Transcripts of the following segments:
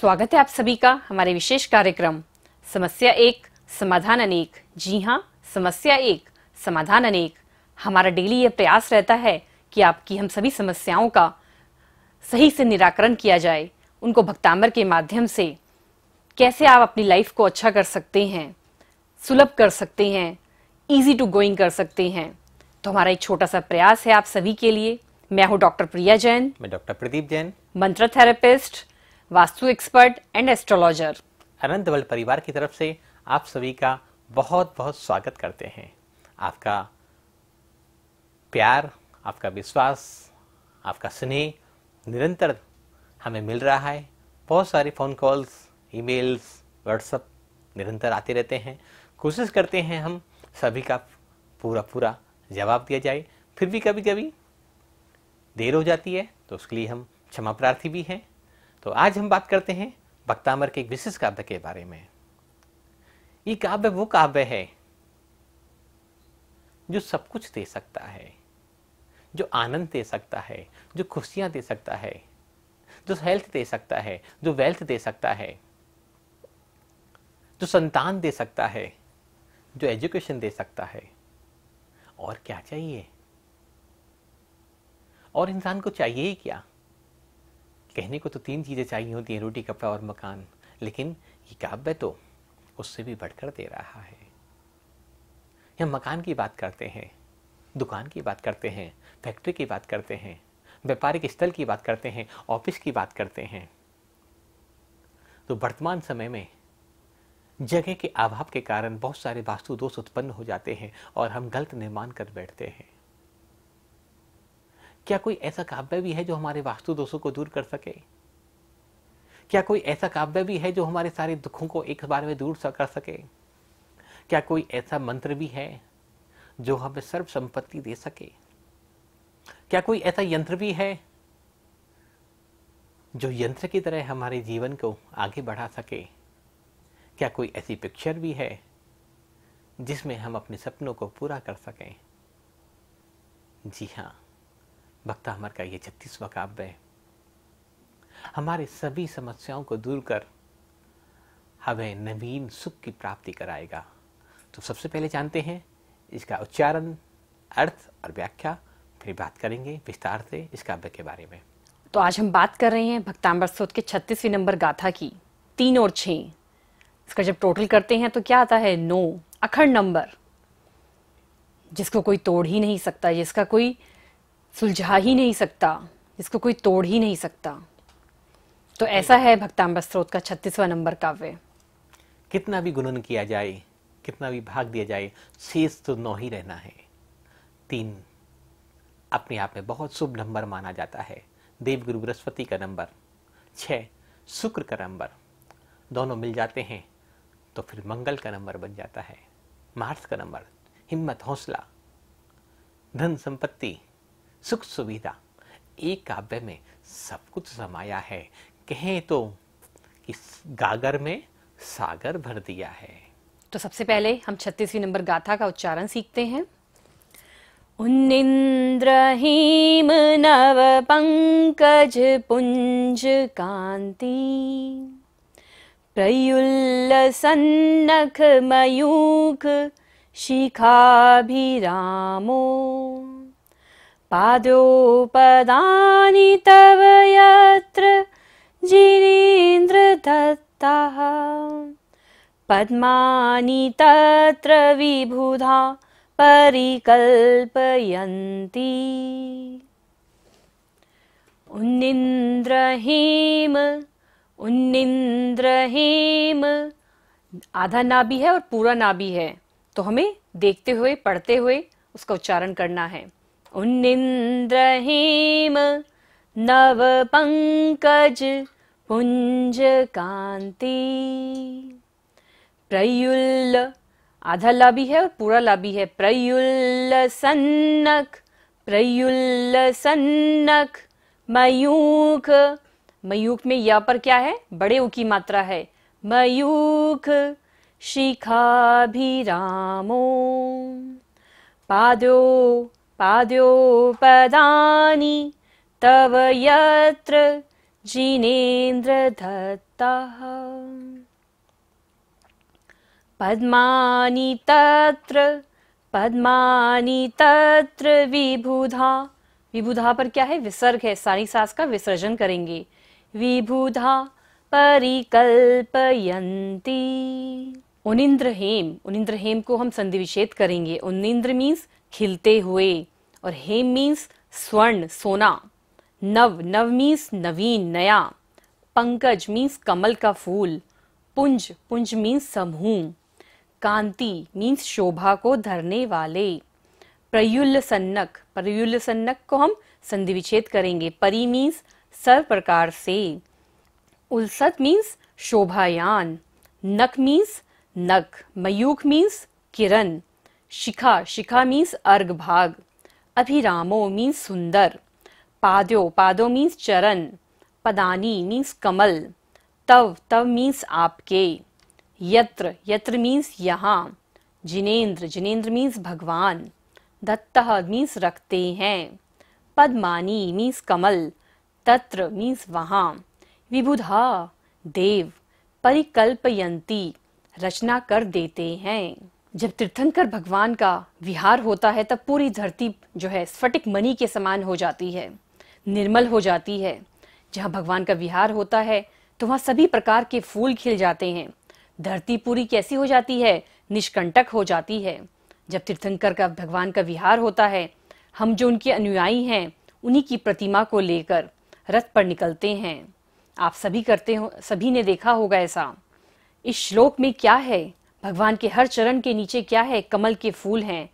स्वागत है आप सभी का हमारे विशेष कार्यक्रम समस्या एक समाधान अनेक जी हाँ समस्या एक समाधान अनेक हमारा डेली यह प्रयास रहता है कि आपकी हम सभी समस्याओं का सही से निराकरण किया जाए उनको भक्तांबर के माध्यम से कैसे आप अपनी लाइफ को अच्छा कर सकते हैं सुलभ कर सकते हैं इजी टू गोइंग कर सकते हैं तो हमारा एक छोटा सा प्रयास है आप सभी के लिए मैं हूँ डॉक्टर प्रिया जैन मैं डॉक्टर प्रदीप जैन मंत्र therapist vastu expert and astrologer Anant world परिवार की तरफ से आप सभी का बहुत बहुत स्वागत करते हैं आपका प्यार आपका विश्वास आपका स्नेह निरंतर हमें मिल रहा है बहुत सारे फ़ोन कॉल्स ईमेल्स व्हाट्सअप निरंतर आते रहते हैं कोशिश करते हैं हम सभी का पूरा पूरा जवाब दिया जाए फिर भी कभी कभी देर हो जाती है तो उसके लिए हम क्षमा प्रार्थी भी हैं तो आज हम बात करते हैं भक्तामर के एक विशेष काव्य के बारे में ये काव्य वो काव्य है जो सब कुछ दे सकता है जो आनंद दे सकता है जो खुशियां दे सकता है जो हेल्थ दे सकता है जो वेल्थ दे सकता है जो संतान दे सकता है जो एजुकेशन दे सकता है और क्या चाहिए और इंसान को चाहिए ही क्या कहने को तो तीन चीज़ें चाहिए होती हैं रोटी कपड़ा और मकान लेकिन ये काव्य तो उससे भी बढ़कर दे रहा है हम मकान की बात करते हैं दुकान की बात करते हैं फैक्ट्री की बात करते हैं व्यापारिक स्थल की बात करते हैं ऑफिस की बात करते हैं तो वर्तमान समय में जगह के अभाव के कारण बहुत सारे वास्तु दोष उत्पन्न हो जाते हैं और हम गलत निर्माण कर बैठते हैं क्या कोई ऐसा काव्य भी है जो हमारे वास्तु दोषों को दूर कर सके क्या कोई ऐसा काव्य भी है जो हमारे सारे दुखों को एक बार में दूर कर सके क्या कोई ऐसा मंत्र भी है जो हमें सर्व संपत्ति दे सके क्या कोई ऐसा यंत्र भी है जो यंत्र की तरह हमारे जीवन को आगे बढ़ा सके क्या कोई ऐसी पिक्चर भी है जिसमें हम अपने सपनों को पूरा कर सकें जी हाँ वक्ता अमर का ये छत्तीसवा काव्य है हमारे सभी समस्याओं को दूर कर हमें नवीन सुख की प्राप्ति कराएगा तो सबसे पहले जानते हैं इसका उच्चारण अर्थ और व्याख्या फिर बात करेंगे विस्तार से इस काव्य के बारे में तो आज हम बात कर रहे हैं भक्तांबर स्रोत के छत्तीसवीं नंबर गाथा की तीन और छः इसका जब टोटल करते हैं तो क्या आता है नौ अखंड नंबर जिसको कोई तोड़ ही नहीं सकता जिसका कोई सुलझा ही नहीं सकता इसको कोई तोड़ ही नहीं सकता तो ऐसा है भक्ताम्बर स्रोत का छत्तीसवा नंबर काव्य कितना भी गुणन किया जाए कितना भी भाग दिया जाए शेष तो नौ ही रहना है तीन अपने आप में बहुत शुभ नंबर माना जाता है देव गुरु बृहस्पति का नंबर छः शुक्र का नंबर दोनों मिल जाते हैं तो फिर मंगल का नंबर बन जाता है मार्स का नंबर हिम्मत हौसला धन संपत्ति सुख सुविधा एक काव्य में सब कुछ समाया है कहें तो कि गागर में सागर भर दिया है तो सबसे पहले हम छत्तीसवीं नंबर गाथा का उच्चारण सीखते हैं उन्निन्द्रहीम नव पंकज पुंज कांति प्रयुल्ल सन्नख मयूख शिखाभिरामो पादोपदानि तव यत्र जिनेन्द्रदत्तः पद्मानि तत्र विबुधा परिकल्पयन्ति उन्निन्द्रहेम उन्निन्द्रहेम आधा नाभि है और पूरा नाभि है तो हमें देखते हुए पढ़ते हुए उसका उच्चारण करना है नव पंकज पुंज कांति प्रयुल्ल आधा लाभी है और पूरा लाभी है प्रयुल्ल सन्नक प्रयुल्ल सन्नक मयूख मयूख में यह पर क्या है बड़े ऊ की मात्रा है मयूख शिखा भी रामो पादो पाद्योपदानि तव यत्र जिनेन्द्रदत्तः पद्मानि तत्र पद्मानि तत्र विबुधा विबुधा पर क्या है विसर्ग है सारी सास का विसर्जन करेंगे विबुधा परिकल्पयंती उनिंद्र हेम उनिंद्र हेम को हम संधि विच्छेद करेंगे उनिंद्र मीन्स खिलते हुए और हेम मीन्स स्वर्ण सोना नव नव मीन्स नवीन नया पंकज मीन्स कमल का फूल पुंज पुंज मीन्स समूह कांति मीन्स शोभा को धरने वाले प्रयुल्ल सन्नक प्रयुल्ल सन्नक को हम संधि विच्छेद करेंगे परी मीन्स सर्व प्रकार से उलसत मीन्स शोभायान नक मीन्स नक मयूख मीन्स किरण शिखा शिखा मीन्स अर्घ भाग अभिरामो मीन्स सुंदर पाद्यो पादो मीन्स चरण पदानी मीन्स कमल तव तव मीन्स आपके यत्र यत्र मीन्स यहाँ जिनेन्द्र जिनेन्द्र मीन्स भगवान दत्त मीन्स रखते हैं पद्मानी मीन्स कमल तत्र मीन्स वहाँ विबुधा देव परिकल्पयंती रचना कर देते हैं जब तीर्थंकर भगवान का विहार होता है तब पूरी धरती जो है स्फटिक मणि के समान हो जाती है निर्मल हो जाती है जहाँ भगवान का विहार होता है तो वहाँ सभी प्रकार के फूल खिल जाते हैं धरती पूरी कैसी हो जाती है निष्कंटक हो जाती है जब तीर्थंकर का भगवान का विहार होता है हम जो उनके अनुयायी हैं उन्हीं की प्रतिमा को लेकर रथ पर निकलते हैं आप सभी करते हो सभी ने देखा होगा ऐसा इस श्लोक में क्या है भगवान के हर चरण के नीचे क्या है कमल के फूल हैं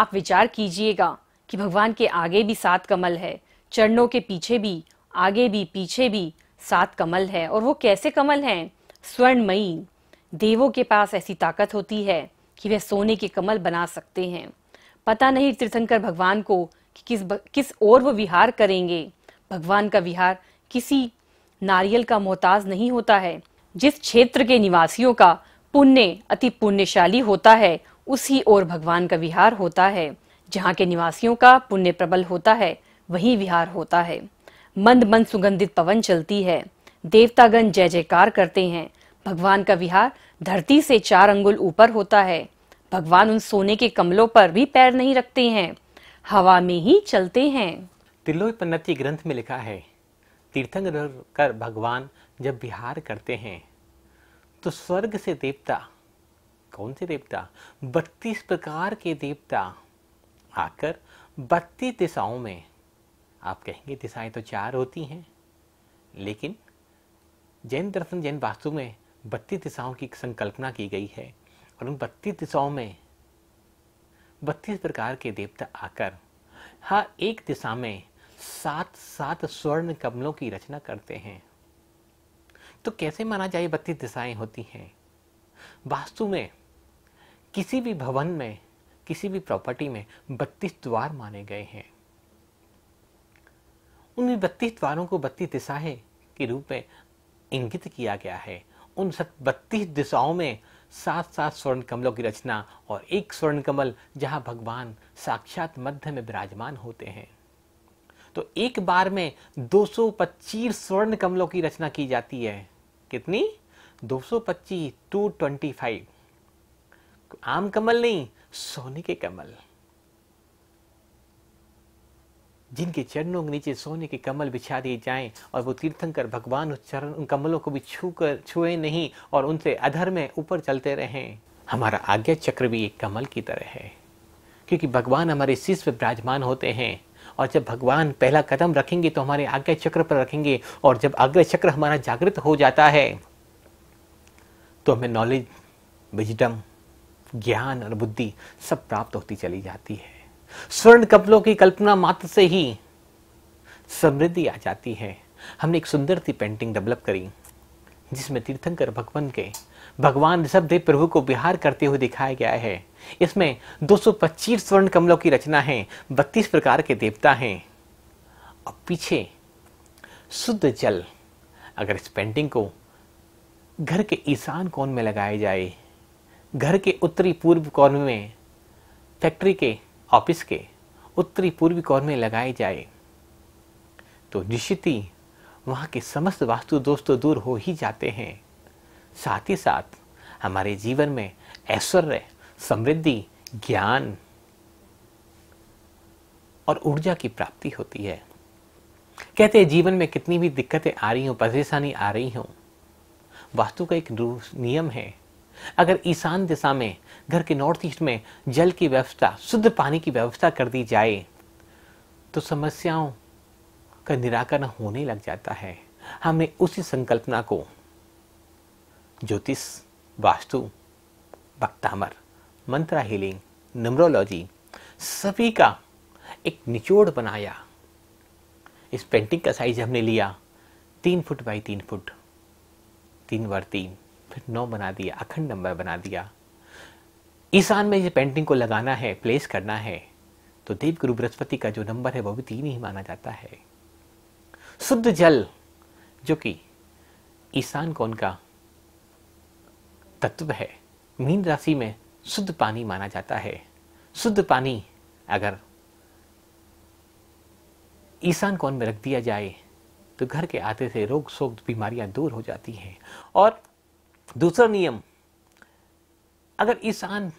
आप विचार कीजिएगा कि भगवान के आगे भी सात कमल है चरणों के पीछे भी आगे भी पीछे भी सात कमल है और वो कैसे कमल हैं स्वर्णमयी देवों के पास ऐसी ताकत होती है कि वह सोने के कमल बना सकते हैं पता नहीं तीर्थंकर भगवान को कि किस किस ओर वो विहार करेंगे भगवान का विहार किसी नारियल का मोहताज नहीं होता है जिस क्षेत्र के निवासियों का पुण्य अति पुण्यशाली होता है उसी ओर भगवान का विहार होता है जहाँ के निवासियों का पुण्य प्रबल होता है वही विहार होता है मंद मंद सुगंधित पवन चलती है देवतागण जय जयकार करते हैं भगवान का विहार धरती से चार अंगुल ऊपर होता है भगवान उन सोने के कमलों पर भी पैर नहीं रखते हैं हवा में ही चलते हैं तिलोपन्नति ग्रंथ में लिखा है कर भगवान जब विहार करते हैं तो स्वर्ग से देवता कौन से देवता बत्तीस प्रकार के देवता आकर बत्तीस दिशाओं में आप कहेंगे दिशाएं तो चार होती हैं लेकिन जैन दर्शन जैन वास्तु में बत्तीस दिशाओं की संकल्पना की गई है और उन बत्तीस दिशाओं में बत्तीस प्रकार के देवता आकर हर एक दिशा में सात सात स्वर्ण कमलों की रचना करते हैं तो कैसे माना जाए बत्तीस दिशाएं होती हैं वास्तु में किसी भी भवन में किसी भी प्रॉपर्टी में बत्तीस द्वार माने गए हैं उन बत्तीस द्वारों को बत्तीस दिशाएं के रूप में इंगित किया गया है उन सब बत्तीस दिशाओं में सात सात स्वर्ण कमलों की रचना और एक स्वर्ण कमल जहां भगवान साक्षात मध्य में विराजमान होते हैं तो एक बार में 225 स्वर्ण कमलों की रचना की जाती है कितनी 225 225 आम कमल नहीं सोने के कमल जिनके चरणों के नीचे सोने के कमल बिछा दिए जाएं और वो तीर्थंकर भगवान उस चरण उन कमलों को भी छू कर छुए नहीं और उनसे अधर में ऊपर चलते रहें हमारा आज्ञा चक्र भी एक कमल की तरह है क्योंकि भगवान हमारे शिष्य विराजमान होते हैं और जब भगवान पहला कदम रखेंगे तो हमारे आज्ञा चक्र पर रखेंगे और जब आज्ञा चक्र हमारा जागृत हो जाता है तो हमें नॉलेज विजडम ज्ञान और बुद्धि सब प्राप्त होती चली जाती है स्वर्ण कपलों की कल्पना मात्र से ही समृद्धि आ जाती है हमने एक सुंदर सी पेंटिंग डेवलप करी जिसमें तीर्थंकर भगवान के भगवान ऋषभदेव प्रभु को बिहार करते हुए दिखाया गया है इसमें 225 स्वर्ण कमलों की रचना है बत्तीस प्रकार के देवता हैं और पीछे शुद्ध जल अगर इस पेंटिंग को घर के ईशान कोण में लगाया जाए घर के उत्तरी पूर्व कोण में फैक्ट्री के ऑफिस के उत्तरी पूर्वी कोण में लगाए जाए तो निश्चित ही वहाँ के समस्त वास्तु दोस्तों तो दूर हो ही जाते हैं साथ ही साथ हमारे जीवन में ऐश्वर्य समृद्धि ज्ञान और ऊर्जा की प्राप्ति होती है कहते हैं जीवन में कितनी भी दिक्कतें आ रही हों परेशानी आ रही हों वास्तु का एक नियम है अगर ईशान दिशा में घर के नॉर्थ ईस्ट में जल की व्यवस्था शुद्ध पानी की व्यवस्था कर दी जाए तो समस्याओं का निराकरण होने लग जाता है हमने उसी संकल्पना को ज्योतिष वास्तु भक्तामर मंत्रा हीलिंग नम्रोलॉजी सभी का एक निचोड़ बनाया इस पेंटिंग का साइज हमने लिया तीन फुट बाई तीन फुट तीन बार तीन फिर नौ बना दिया अखंड नंबर बना दिया ईशान में ये पेंटिंग को लगाना है प्लेस करना है तो देव गुरु बृहस्पति का जो नंबर है वो भी तीन ही माना जाता है शुद्ध जल जो कि ईशान कौन का तत्व है मीन राशि में शुद्ध पानी माना जाता है शुद्ध पानी अगर ईशान कौन में रख दिया जाए तो घर के आते से रोग शोक बीमारियां दूर हो जाती हैं और दूसरा नियम अगर ईशान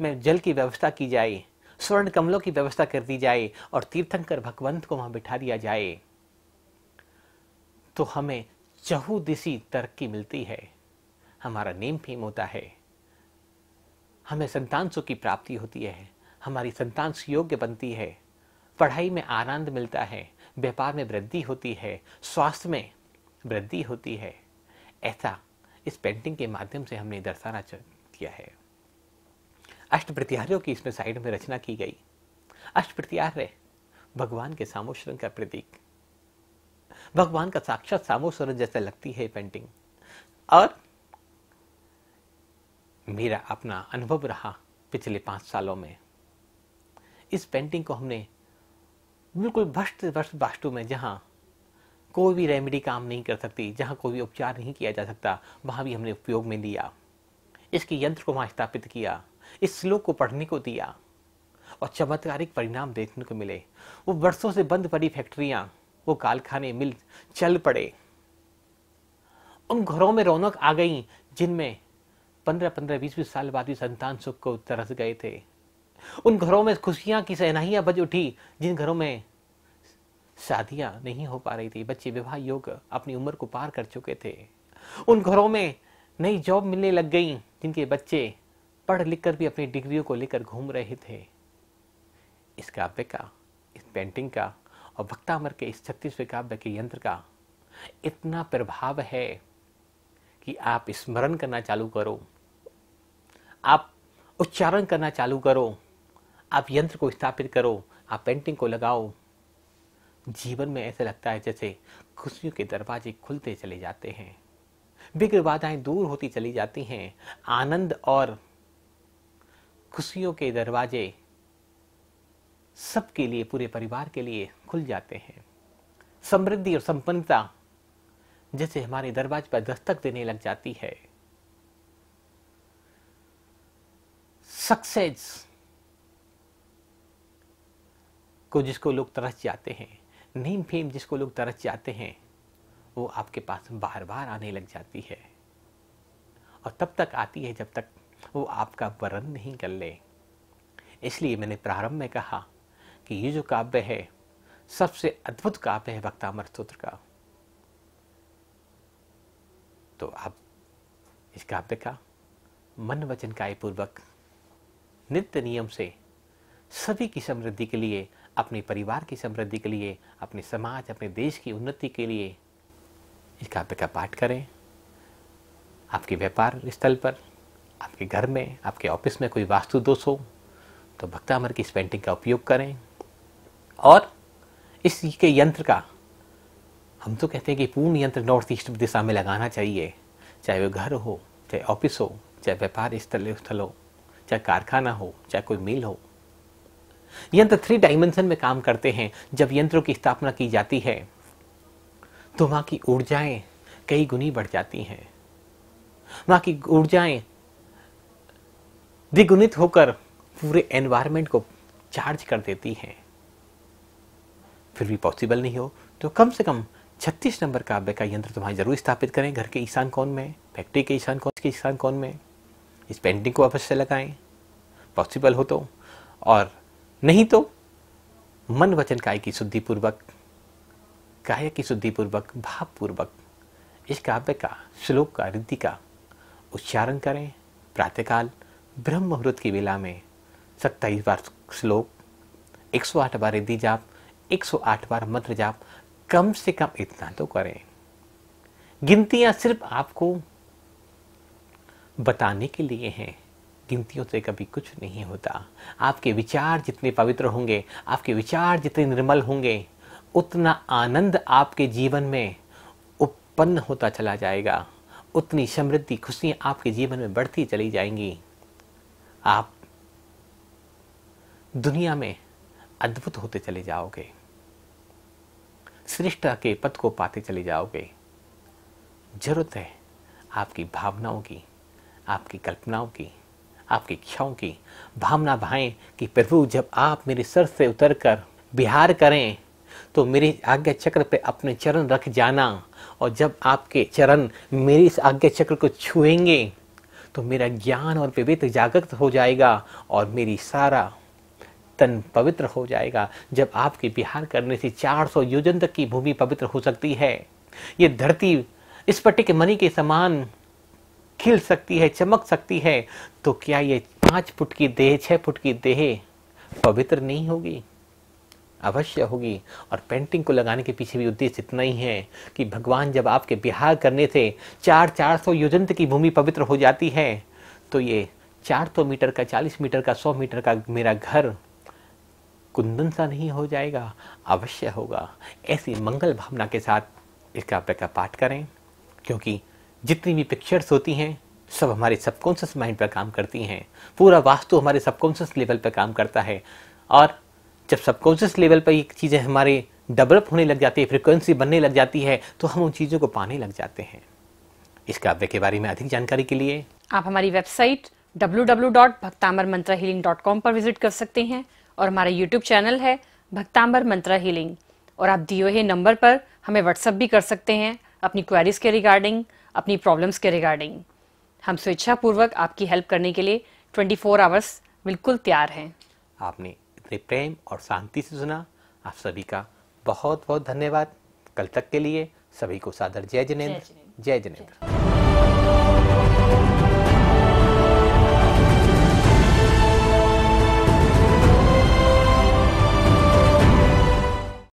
में जल की व्यवस्था की जाए स्वर्ण कमलों की व्यवस्था कर दी जाए और तीर्थंकर भगवंत को वहां बिठा दिया जाए तो हमें चहुदिशी तरक्की मिलती है हमारा नेम फेम होता है हमें संतान सुख की प्राप्ति होती है हमारी संतान सुयोग्य बनती है पढ़ाई में आनंद मिलता है व्यापार में वृद्धि होती है स्वास्थ्य में वृद्धि होती है ऐसा इस पेंटिंग के माध्यम से हमने दर्शाना किया है अष्ट प्रत्याहारों की इसमें साइड में रचना की गई अष्ट प्रत्याहार भगवान के सामोश्रन का प्रतीक भगवान का साक्षात सामो सूरज जैसा लगती है पेंटिंग और मेरा अपना अनुभव रहा पिछले पांच सालों में इस पेंटिंग को हमने बिल्कुल भ्रष्ट भ्रष्ट वास्तु में जहां कोई भी रेमेडी काम नहीं कर सकती जहां कोई भी उपचार नहीं किया जा सकता वहां भी हमने उपयोग में लिया इसके यंत्र को वहां स्थापित किया इस श्लोक को पढ़ने को दिया और चमत्कारिक परिणाम देखने को मिले वो वर्षों से बंद पड़ी फैक्ट्रियां वो कालखाने मिल चल पड़े उन घरों में रौनक आ गई जिनमें पंद्रह पंद्रह बीस बीस साल बाद संतान सुख को तरस गए थे उन घरों में खुशियां की सहनाइयां बज उठी जिन घरों में शादियां नहीं हो पा रही थी बच्चे विवाह योग अपनी उम्र को पार कर चुके थे उन घरों में नई जॉब मिलने लग गई जिनके बच्चे पढ़ लिख कर भी अपनी डिग्रियों को लेकर घूम रहे थे इस काव्य का इस पेंटिंग का और भक्तामर के इस छत्तीसवें काव्य के यंत्र का इतना प्रभाव है कि आप स्मरण करना चालू करो आप उच्चारण करना चालू करो आप यंत्र को स्थापित करो आप पेंटिंग को लगाओ जीवन में ऐसा लगता है जैसे खुशियों के दरवाजे खुलते चले जाते हैं विग्र बाधाएं दूर होती चली जाती हैं आनंद और खुशियों के दरवाजे सबके लिए पूरे परिवार के लिए खुल जाते हैं समृद्धि और संपन्नता जैसे हमारे दरवाजे पर दस्तक देने लग जाती है सक्सेस को जिसको लोग तरस जाते हैं नीम फेम जिसको लोग तरस जाते हैं वो आपके पास बार बार आने लग जाती है और तब तक आती है जब तक वो आपका वरण नहीं कर ले इसलिए मैंने प्रारंभ में कहा कि ये जो काव्य है सबसे अद्भुत काव्य है भक्तामर सूत्र का तो आप इस काव्य का मन वचन काय पूर्वक नित्य नियम से सभी की समृद्धि के लिए अपने परिवार की समृद्धि के लिए अपने समाज अपने देश की उन्नति के लिए इस काव्य का पाठ करें आपके व्यापार स्थल पर आपके घर में आपके ऑफिस में कोई वास्तु दोष हो तो भक्तामर की इस पेंटिंग का उपयोग करें और इसके यंत्र का हम तो कहते हैं कि पूर्ण यंत्र नॉर्थ ईस्ट दिशा में लगाना चाहिए चाहे वो घर हो चाहे ऑफिस हो चाहे व्यापार स्थल स्थल हो चाहे कारखाना हो चाहे कोई मिल हो यंत्र थ्री डायमेंशन में काम करते हैं जब यंत्रों की स्थापना की जाती है तो वहां की ऊर्जाएं कई गुनी बढ़ जाती हैं वहां की ऊर्जाएं द्विगुणित होकर पूरे एनवायरमेंट को चार्ज कर देती हैं फिर भी पॉसिबल नहीं हो तो कम से कम छत्तीस नंबर का का यंत्र तो वहाँ जरूर स्थापित करें घर के ईशान कौन में फैक्ट्री के ईशान कौन के ईशान कौन में इस पेंटिंग को अवश्य लगाएं पॉसिबल हो तो और नहीं तो मन वचन काय की शुद्धिपूर्वक काय की शुद्धिपूर्वक भावपूर्वक इस काव्य का श्लोक का रिद्धि का उच्चारण करें प्रातःकाल ब्रह्म मुहूर्त की वेला में सत्ताईस बार श्लोक एक सौ आठ बार रिद्धि जाप 108 बार मंत्र जाप कम से कम इतना तो करें गिनतियां सिर्फ आपको बताने के लिए हैं गिनतियों से कभी कुछ नहीं होता आपके विचार जितने पवित्र होंगे आपके विचार जितने निर्मल होंगे उतना आनंद आपके जीवन में उत्पन्न होता चला जाएगा उतनी समृद्धि खुशियां आपके जीवन में बढ़ती चली जाएंगी आप दुनिया में अद्भुत होते चले जाओगे श्रेष्ठ के पद को पाते चले जाओगे जरूरत है आपकी भावनाओं की आपकी कल्पनाओं की आपकी इच्छाओं की भावना भाएं कि प्रभु जब आप मेरे सर से उतर कर बिहार करें तो मेरे आज्ञा चक्र पे अपने चरण रख जाना और जब आपके चरण मेरे इस आज्ञा चक्र को छुएंगे तो मेरा ज्ञान और विवेक जागृत हो जाएगा और मेरी सारा तन पवित्र हो जाएगा जब आपके बिहार करने से 400 योजन तक की भूमि पवित्र हो सकती है ये धरती इस पट्टी के मनी के समान खिल सकती है चमक सकती है तो क्या ये पांच फुट की देह छह फुट की देह पवित्र नहीं होगी अवश्य होगी और पेंटिंग को लगाने के पीछे भी उद्देश्य इतना ही है कि भगवान जब आपके बिहार करने से चार चार सौ योजन की भूमि पवित्र हो जाती है तो ये चार सौ तो मीटर का चालीस मीटर का सौ मीटर का मेरा घर कुंदन सा नहीं हो जाएगा अवश्य होगा ऐसी मंगल भावना के साथ इसका का पाठ करें क्योंकि जितनी भी पिक्चर्स होती हैं सब हमारे सबकॉन्शियस माइंड पर काम करती हैं पूरा वास्तु हमारे सबकॉन्शियस लेवल पर काम करता है और जब सबकॉन्शियस लेवल पर ये चीज़ें हमारे डेवलप होने लग जाती है फ्रिक्वेंसी बनने लग जाती है तो हम उन चीज़ों को पाने लग जाते हैं इस काव्य के बारे में अधिक जानकारी के लिए आप हमारी वेबसाइट डब्ल्यू पर विजिट कर सकते हैं और हमारा यूट्यूब चैनल है भक्तांबर मंत्रा हीलिंग और आप दिए हुए नंबर पर हमें व्हाट्सअप भी कर सकते हैं अपनी क्वेरीज के रिगार्डिंग अपनी प्रॉब्लम्स के रिगार्डिंग हम स्वेच्छापूर्वक आपकी हेल्प करने के लिए 24 फोर आवर्स बिल्कुल तैयार हैं आपने इतने प्रेम और शांति से सुना आप सभी का बहुत बहुत धन्यवाद कल तक के लिए सभी को सादर जय जिनेन्द्र जय जिनेन्द्र